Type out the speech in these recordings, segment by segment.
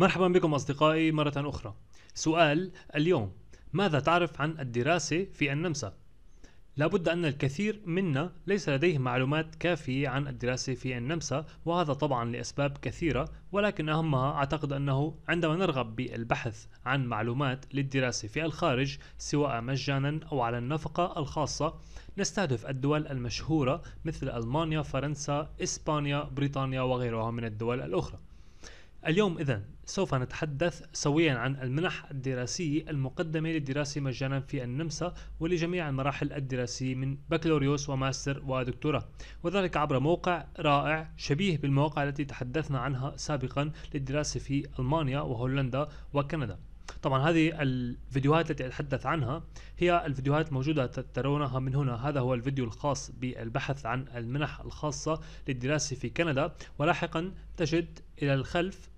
مرحبا بكم أصدقائي مرة أخرى سؤال اليوم ماذا تعرف عن الدراسة في النمسا؟ لابد أن الكثير منا ليس لديه معلومات كافية عن الدراسة في النمسا وهذا طبعا لأسباب كثيرة ولكن أهمها أعتقد أنه عندما نرغب بالبحث عن معلومات للدراسة في الخارج سواء مجانا أو على النفقة الخاصة نستهدف الدول المشهورة مثل ألمانيا، فرنسا، إسبانيا، بريطانيا وغيرها من الدول الأخرى اليوم إذا سوف نتحدث سويا عن المنح الدراسية المقدمة للدراسة مجانا في النمسا ولجميع المراحل الدراسية من بكالوريوس وماستر ودكتوراه وذلك عبر موقع رائع شبيه بالمواقع التي تحدثنا عنها سابقا للدراسة في ألمانيا وهولندا وكندا طبعا هذه الفيديوهات التي اتحدث عنها هي الفيديوهات الموجوده ترونها من هنا هذا هو الفيديو الخاص بالبحث عن المنح الخاصه للدراسه في كندا ولاحقا تجد الى الخلف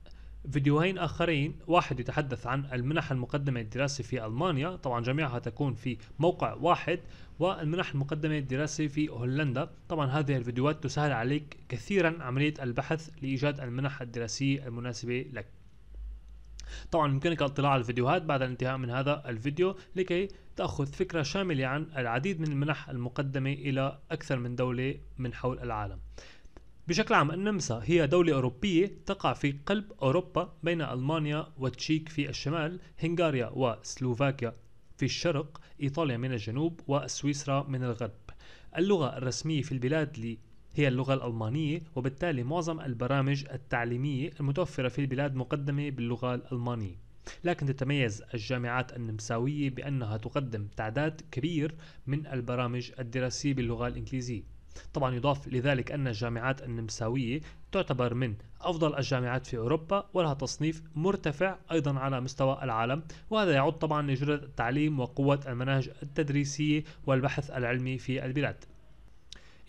فيديوهين آخرين واحد يتحدث عن المنح المقدمة للدراسة في ألمانيا طبعا جميعها تكون في موقع واحد والمنح المقدمة للدراسة في هولندا طبعا هذه الفيديوهات تسهل عليك كثيرا عملية البحث لإيجاد المنح الدراسية المناسبة لك طبعا يمكنك الاطلاع على الفيديوهات بعد الانتهاء من هذا الفيديو لكي تأخذ فكرة شاملة عن العديد من المنح المقدمة إلى أكثر من دولة من حول العالم بشكل عام النمسا هي دولة أوروبية تقع في قلب أوروبا بين ألمانيا والتشيك في الشمال هنغاريا وسلوفاكيا في الشرق إيطاليا من الجنوب وسويسرا من الغرب اللغة الرسمية في البلاد هي اللغة الألمانية وبالتالي معظم البرامج التعليمية المتوفرة في البلاد مقدمة باللغة الألمانية لكن تتميز الجامعات النمساوية بأنها تقدم تعداد كبير من البرامج الدراسية باللغة الإنجليزية طبعا يضاف لذلك أن الجامعات النمساوية تعتبر من أفضل الجامعات في أوروبا ولها تصنيف مرتفع أيضا على مستوى العالم وهذا يعود طبعا لجودة التعليم وقوة المناهج التدريسية والبحث العلمي في البلاد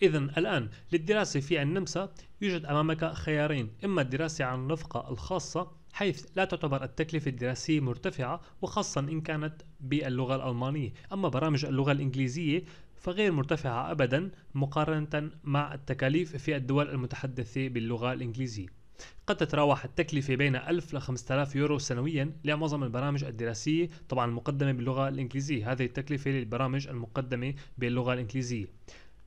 إذا الآن للدراسة في النمسا يوجد أمامك خيارين إما الدراسة عن النفقة الخاصة حيث لا تعتبر التكلفة الدراسية مرتفعة وخاصة إن كانت باللغة الألمانية أما برامج اللغة الإنجليزية فغير مرتفعة أبدا مقارنة مع التكاليف في الدول المتحدثة باللغة الإنجليزية قد تتراوح التكلفة بين 1000 ل 5000 يورو سنويا لمعظم البرامج الدراسية طبعا المقدمة باللغة الإنجليزية هذه التكلفة للبرامج المقدمة باللغة الإنجليزية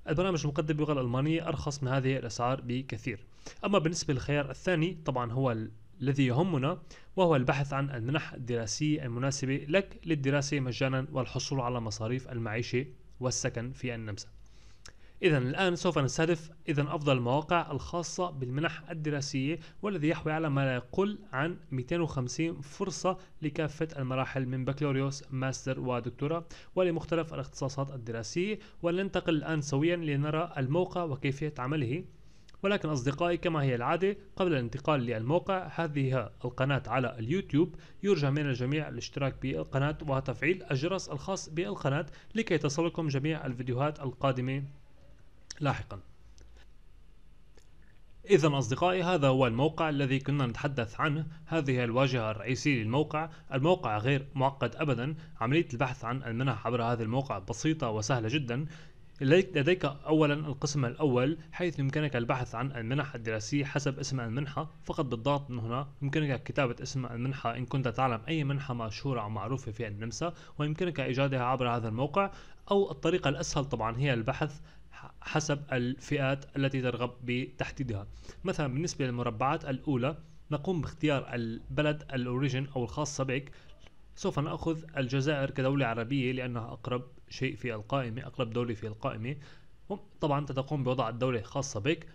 البرامج المقدمة باللغة الألمانية أرخص من هذه الأسعار بكثير أما بالنسبة للخيار الثاني طبعا هو الذي يهمنا وهو البحث عن المنح الدراسية المناسبة لك للدراسة مجانا والحصول على مصاريف المعيشة والسكن في النمسا إذا الآن سوف نستهدف إذا أفضل المواقع الخاصة بالمنح الدراسية والذي يحوي على ما لا يقل عن 250 فرصة لكافة المراحل من بكالوريوس ماستر ودكتوراه ولمختلف الاختصاصات الدراسية ولننتقل الآن سويا لنرى الموقع وكيفية عمله ولكن أصدقائي كما هي العادة قبل الانتقال للموقع هذه القناة على اليوتيوب يرجى من الجميع الاشتراك بالقناة وتفعيل الجرس الخاص بالقناة لكي تصلكم جميع الفيديوهات القادمة لاحقا إذا أصدقائي هذا هو الموقع الذي كنا نتحدث عنه هذه الواجهة الرئيسية للموقع الموقع غير معقد أبدا عملية البحث عن المنح عبر هذا الموقع بسيطة وسهلة جدا لديك أولا القسم الأول حيث يمكنك البحث عن المنح الدراسية حسب اسم المنحة فقط بالضغط من هنا يمكنك كتابة اسم المنحة إن كنت تعلم أي منحة مشهورة أو معروفة في النمسا ويمكنك إيجادها عبر هذا الموقع أو الطريقة الأسهل طبعا هي البحث حسب الفئات التي ترغب بتحديدها مثلا بالنسبة للمربعات الأولى نقوم باختيار البلد الأوريجين أو الخاصة بك سوف نأخذ الجزائر كدولة عربية لأنها أقرب شيء في القائمة أقرب دولة في القائمة طبعا تقوم بوضع الدولة الخاصة بك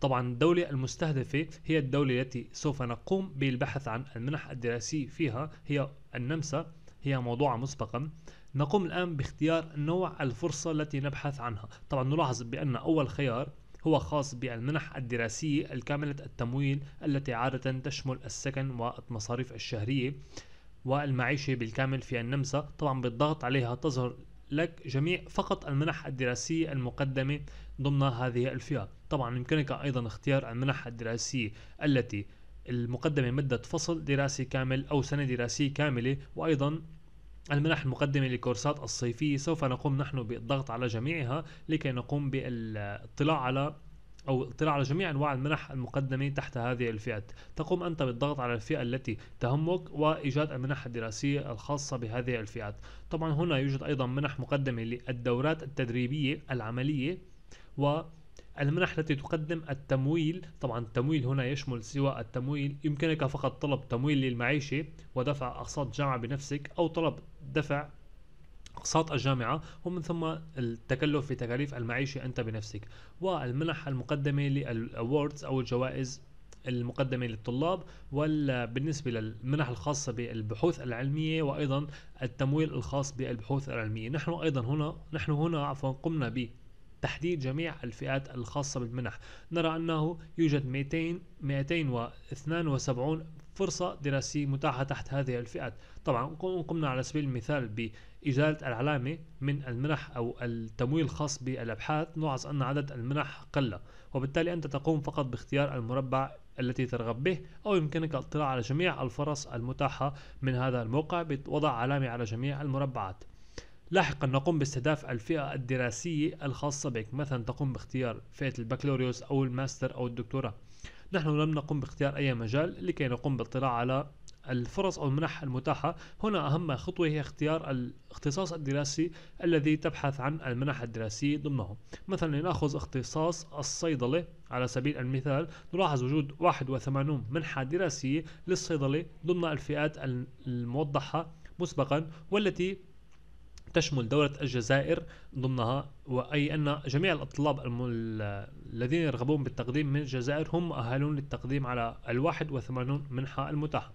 طبعا الدولة المستهدفة هي الدولة التي سوف نقوم بالبحث عن المنح الدراسي فيها هي النمسا هي موضوعة مسبقا نقوم الآن باختيار نوع الفرصة التي نبحث عنها طبعا نلاحظ بأن أول خيار هو خاص بالمنح الدراسية الكاملة التمويل التي عادة تشمل السكن والمصاريف الشهرية والمعيشة بالكامل في النمسا طبعا بالضغط عليها تظهر لك جميع فقط المنح الدراسية المقدمة ضمن هذه الفئة طبعا يمكنك أيضا اختيار المنح الدراسية التي المقدمة مدة فصل دراسي كامل أو سنة دراسية كاملة وأيضا المنح المقدمة للكورسات الصيفية سوف نقوم نحن بالضغط على جميعها لكي نقوم بالاطلاع على أو اطلاع على جميع أنواع المنح المقدمة تحت هذه الفئات تقوم أنت بالضغط على الفئة التي تهمك وإيجاد المنح الدراسية الخاصة بهذه الفئات طبعا هنا يوجد أيضا منح مقدمة للدورات التدريبية العملية و المنح التي تقدم التمويل طبعا التمويل هنا يشمل سوى التمويل يمكنك فقط طلب تمويل للمعيشة ودفع أقساط جامعة بنفسك أو طلب دفع اقساط الجامعه ومن ثم التكلف في تكاليف المعيشه انت بنفسك والمنح المقدمه للاووردز او الجوائز المقدمه للطلاب وبالنسبه للمنح الخاصه بالبحوث العلميه وايضا التمويل الخاص بالبحوث العلميه نحن ايضا هنا نحن هنا عفوا قمنا ب تحديد جميع الفئات الخاصة بالمنح نرى أنه يوجد 200 272 فرصة دراسية متاحة تحت هذه الفئات طبعا قمنا على سبيل المثال بإزالة العلامة من المنح أو التمويل الخاص بالأبحاث نلاحظ أن عدد المنح قل وبالتالي أنت تقوم فقط باختيار المربع التي ترغب به أو يمكنك الاطلاع على جميع الفرص المتاحة من هذا الموقع بوضع علامة على جميع المربعات لاحقا نقوم باستهداف الفئة الدراسية الخاصة بك مثلا تقوم باختيار فئة البكالوريوس أو الماستر أو الدكتوراه نحن لم نقم باختيار أي مجال لكي نقوم بالاطلاع على الفرص أو المنح المتاحة هنا أهم خطوة هي اختيار الاختصاص الدراسي الذي تبحث عن المنح الدراسية ضمنه مثلا لنأخذ اختصاص الصيدلة على سبيل المثال نلاحظ وجود 81 منحة دراسية للصيدلة ضمن الفئات الموضحة مسبقا والتي تشمل دولة الجزائر ضمنها وأي أن جميع الطلاب الذين يرغبون بالتقديم من الجزائر هم مؤهلون للتقديم على الواحد وثمانون منحة المتاحة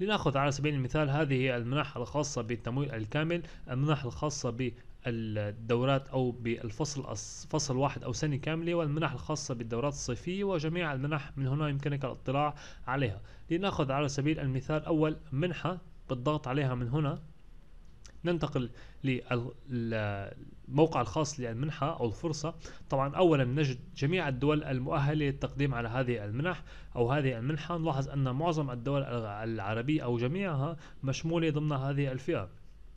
لنأخذ على سبيل المثال هذه المنح الخاصة بالتمويل الكامل المنح الخاصة ب الدورات او بالفصل فصل واحد او سنه كامله والمنح الخاصه بالدورات الصيفيه وجميع المنح من هنا يمكنك الاطلاع عليها لناخذ على سبيل المثال اول منحه بالضغط عليها من هنا ننتقل للموقع الخاص للمنحة أو الفرصة طبعا أولا نجد جميع الدول المؤهلة للتقديم على هذه المنح أو هذه المنحة نلاحظ أن معظم الدول العربية أو جميعها مشمولة ضمن هذه الفئة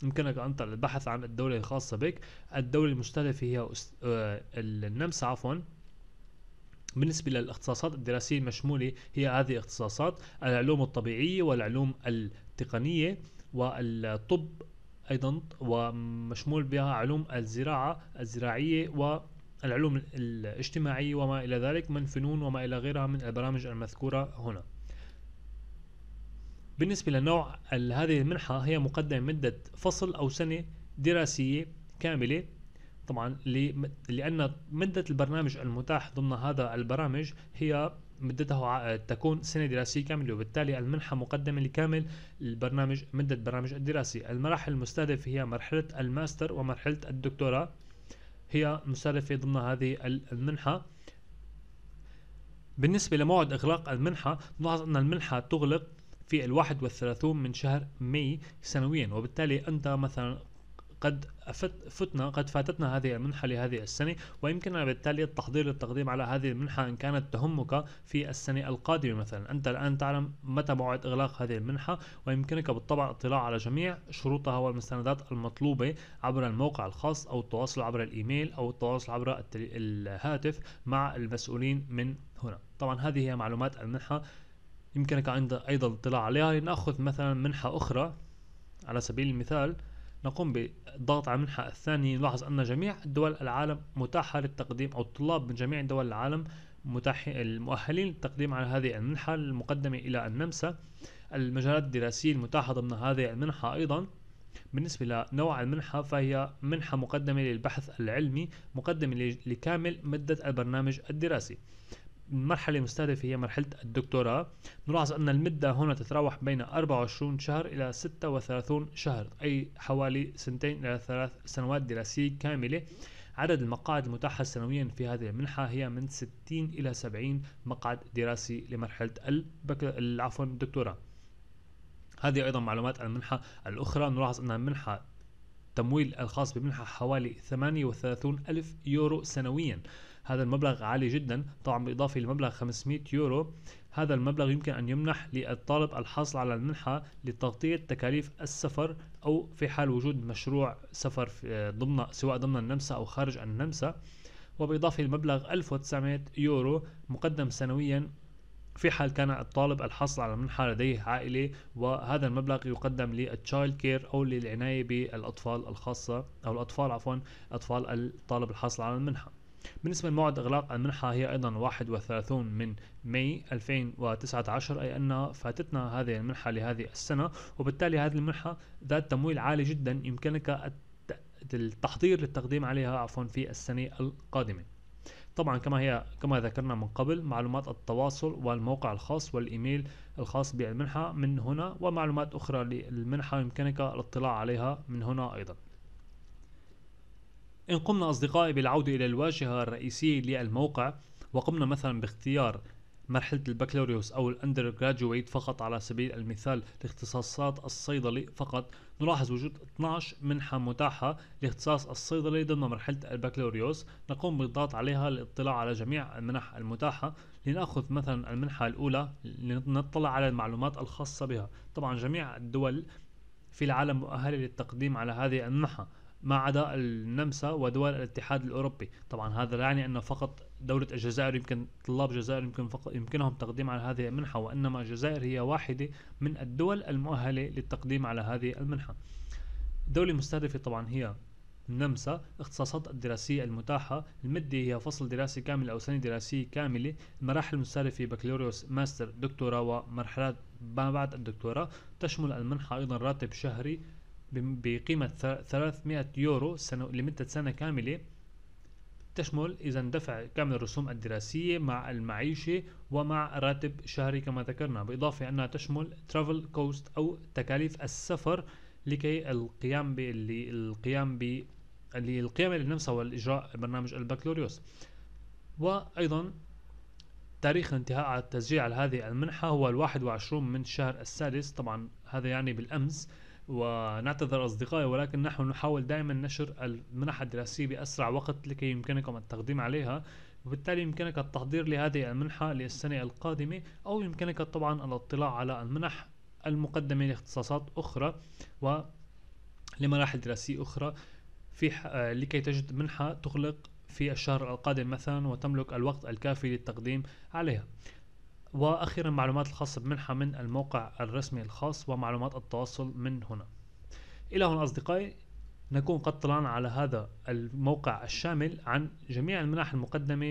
يمكنك أن البحث عن الدولة الخاصة بك الدولة المستهدفة هي آه، النمسا عفوا بالنسبة للاختصاصات الدراسية المشمولة هي هذه الاختصاصات العلوم الطبيعية والعلوم التقنية والطب ايضا ومشمول بها علوم الزراعه الزراعيه والعلوم الاجتماعيه وما الى ذلك من فنون وما الى غيرها من البرامج المذكوره هنا بالنسبة لنوع هذه المنحة هي مقدمة مدة فصل أو سنة دراسية كاملة طبعا لأن مدة البرنامج المتاح ضمن هذا البرامج هي مدته تكون سنة دراسية كاملة وبالتالي المنحة مقدمة لكامل البرنامج مدة برنامج الدراسي المراحل المستهدفة هي مرحلة الماستر ومرحلة الدكتوراه هي مستهدفة ضمن هذه المنحة بالنسبة لموعد إغلاق المنحة نلاحظ أن المنحة تغلق في الواحد والثلاثون من شهر ماي سنويا وبالتالي أنت مثلا قد فتنا قد فاتتنا هذه المنحة لهذه السنة ويمكننا بالتالي التحضير للتقديم على هذه المنحة إن كانت تهمك في السنة القادمة مثلا أنت الآن تعلم متى موعد إغلاق هذه المنحة ويمكنك بالطبع الاطلاع على جميع شروطها والمستندات المطلوبة عبر الموقع الخاص أو التواصل عبر الإيميل أو التواصل عبر الهاتف مع المسؤولين من هنا طبعا هذه هي معلومات المنحة يمكنك أيضا الاطلاع عليها لنأخذ مثلا منحة أخرى على سبيل المثال نقوم بضغط على المنحة الثانية نلاحظ أن جميع دول العالم متاحة للتقديم أو الطلاب من جميع دول العالم متاح المؤهلين للتقديم على هذه المنحة المقدمة إلى النمسا المجالات الدراسية المتاحة ضمن هذه المنحة أيضا بالنسبة لنوع المنحة فهي منحة مقدمة للبحث العلمي مقدمة لكامل مدة البرنامج الدراسي المرحلة المستهدفة هي مرحلة الدكتوراه نلاحظ أن المدة هنا تتراوح بين 24 شهر إلى 36 شهر أي حوالي سنتين إلى ثلاث سنوات دراسية كاملة عدد المقاعد المتاحة سنويا في هذه المنحة هي من 60 إلى 70 مقعد دراسي لمرحلة البك... عفوا الدكتوراه هذه أيضا معلومات المنحة الأخرى نلاحظ أن المنحة تمويل الخاص بالمنحة حوالي 38 ألف يورو سنويا هذا المبلغ عالي جدا طبعا بالإضافة لمبلغ 500 يورو هذا المبلغ يمكن أن يمنح للطالب الحاصل على المنحة لتغطية تكاليف السفر أو في حال وجود مشروع سفر ضمن سواء ضمن النمسا أو خارج النمسا وبالاضافه لمبلغ 1900 يورو مقدم سنويا في حال كان الطالب الحاصل على منحة لديه عائلة وهذا المبلغ يقدم للتشايلد كير أو للعناية بالأطفال الخاصة أو الأطفال عفوا أطفال الطالب الحاصل على المنحة بالنسبة لموعد إغلاق المنحة هي أيضا 31 من ماي 2019 أي أن فاتتنا هذه المنحة لهذه السنة وبالتالي هذه المنحة ذات تمويل عالي جدا يمكنك التحضير للتقديم عليها عفوا في السنة القادمة طبعا كما هي كما ذكرنا من قبل معلومات التواصل والموقع الخاص والايميل الخاص بالمنحه من هنا ومعلومات اخرى للمنحه يمكنك الاطلاع عليها من هنا ايضا إن قمنا أصدقائي بالعودة إلى الواجهة الرئيسية للموقع وقمنا مثلا باختيار مرحلة البكالوريوس أو الأندر جراجويت فقط على سبيل المثال لاختصاصات الصيدلي فقط نلاحظ وجود 12 منحة متاحة لاختصاص الصيدلي ضمن مرحلة البكالوريوس نقوم بالضغط عليها للاطلاع على جميع المنح المتاحة لنأخذ مثلا المنحة الأولى لنطلع على المعلومات الخاصة بها طبعا جميع الدول في العالم مؤهلة للتقديم على هذه المنحة ما عدا النمسا ودول الاتحاد الاوروبي، طبعا هذا لا يعني انه فقط دولة الجزائر يمكن طلاب الجزائر يمكن فقط يمكنهم التقديم على هذه المنحة وانما الجزائر هي واحدة من الدول المؤهلة للتقديم على هذه المنحة. الدولة المستهدفة طبعا هي النمسا اختصاصات الدراسية المتاحة المدة هي فصل دراسي كامل أو سنة دراسية كاملة المراحل المستهدفة بكالوريوس ماستر دكتوراه ومرحلات ما بعد الدكتوراه تشمل المنحة أيضا راتب شهري بقيمة 300 يورو سنة لمدة سنة كاملة تشمل إذا دفع كامل الرسوم الدراسية مع المعيشة ومع راتب شهري كما ذكرنا بالإضافة أنها تشمل travel cost أو تكاليف السفر لكي القيام بالقيام ب للقيام بنفسها والإجراء برنامج البكالوريوس وأيضا تاريخ الانتهاء على التسجيل على هذه المنحة هو الواحد وعشرون من شهر السادس طبعا هذا يعني بالأمس ونعتذر أصدقائي ولكن نحن نحاول دائما نشر المنح الدراسية بأسرع وقت لكي يمكنكم التقديم عليها وبالتالي يمكنك التحضير لهذه المنحة للسنة القادمة أو يمكنك طبعا الاطلاع على المنح المقدمة لاختصاصات أخرى ولمراحل دراسية أخرى في آه، لكي تجد منحة تغلق في الشهر القادم مثلا وتملك الوقت الكافي للتقديم عليها واخيرا معلومات الخاصه بمنحه من الموقع الرسمي الخاص ومعلومات التواصل من هنا الى هنا اصدقائي نكون قد طلعنا على هذا الموقع الشامل عن جميع المنح المقدمه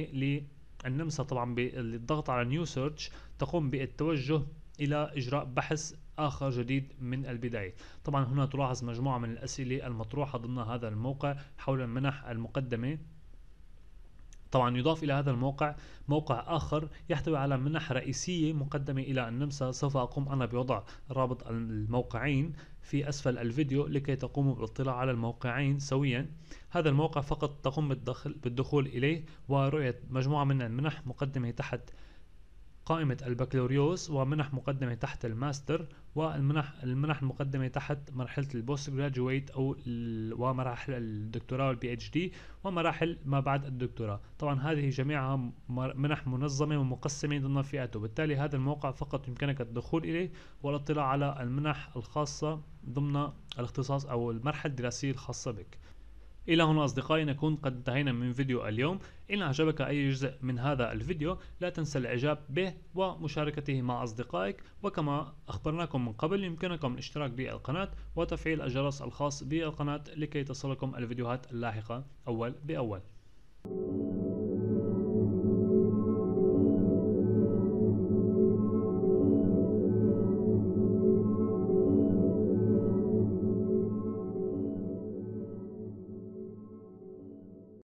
للنمسا طبعا بالضغط على نيو سيرش تقوم بالتوجه الى اجراء بحث اخر جديد من البدايه طبعا هنا تلاحظ مجموعه من الاسئله المطروحه ضمن هذا الموقع حول المنح المقدمه طبعا يضاف إلى هذا الموقع موقع آخر يحتوي على منح رئيسية مقدمة إلى النمسا سوف أقوم أنا بوضع رابط الموقعين في أسفل الفيديو لكي تقوموا بالاطلاع على الموقعين سويا هذا الموقع فقط تقوم بالدخل, بالدخول إليه ورؤية مجموعة من المنح مقدمة تحت قائمة البكالوريوس ومنح مقدمة تحت الماستر والمنح المنح المقدمة تحت مرحلة البوست جراجويت أو ومراحل الدكتوراه والبي اتش دي ومراحل ما بعد الدكتوراه طبعا هذه جميعها منح منظمة ومقسمة ضمن فئاته، بالتالي هذا الموقع فقط يمكنك الدخول إليه والاطلاع على المنح الخاصة ضمن الاختصاص أو المرحلة الدراسية الخاصة بك إلى هنا أصدقائي نكون قد انتهينا من فيديو اليوم إن اعجبك أي جزء من هذا الفيديو لا تنسى الإعجاب به ومشاركته مع أصدقائك وكما أخبرناكم من قبل يمكنكم الاشتراك بالقناة وتفعيل الجرس الخاص بالقناة لكي تصلكم الفيديوهات اللاحقة أول بأول